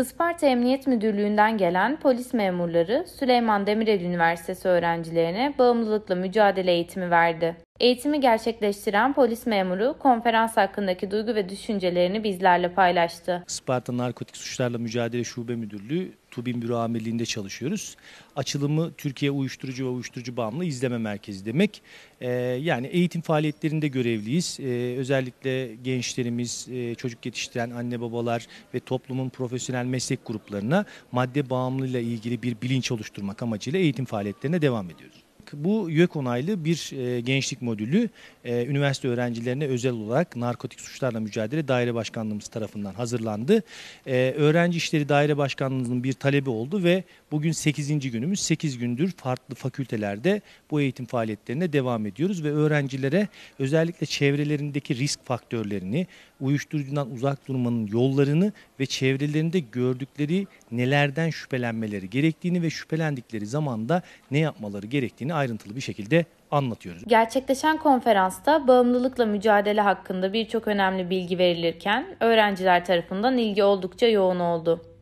Isparta Emniyet Müdürlüğü'nden gelen polis memurları Süleyman Demirel Üniversitesi öğrencilerine bağımlılıkla mücadele eğitimi verdi. Eğitimi gerçekleştiren polis memuru konferans hakkındaki duygu ve düşüncelerini bizlerle paylaştı. Isparta Narkotik Suçlarla Mücadele Şube Müdürlüğü TUBİM Büro Amirliği'nde çalışıyoruz. Açılımı Türkiye Uyuşturucu ve Uyuşturucu Bağımlı İzleme Merkezi demek. Ee, yani eğitim faaliyetlerinde görevliyiz. Ee, özellikle gençlerimiz, e, çocuk yetiştiren anne babalar ve toplumun profesyonel meslek gruplarına madde bağımlılığıyla ilgili bir bilinç oluşturmak amacıyla eğitim faaliyetlerine devam ediyoruz bu YÖK onaylı bir e, gençlik modülü e, üniversite öğrencilerine özel olarak narkotik suçlarla mücadele daire başkanlığımız tarafından hazırlandı. E, öğrenci işleri daire başkanlığımızın bir talebi oldu ve bugün 8. günümüz 8 gündür farklı fakültelerde bu eğitim faaliyetlerine devam ediyoruz ve öğrencilere özellikle çevrelerindeki risk faktörlerini, uyuşturucudan uzak durmanın yollarını ve çevrelerinde gördükleri nelerden şüphelenmeleri gerektiğini ve şüphelendikleri zamanda ne yapmaları gerektiğini ayrıntılı bir şekilde anlatıyoruz. Gerçekleşen konferansta bağımlılıkla mücadele hakkında birçok önemli bilgi verilirken öğrenciler tarafından ilgi oldukça yoğun oldu.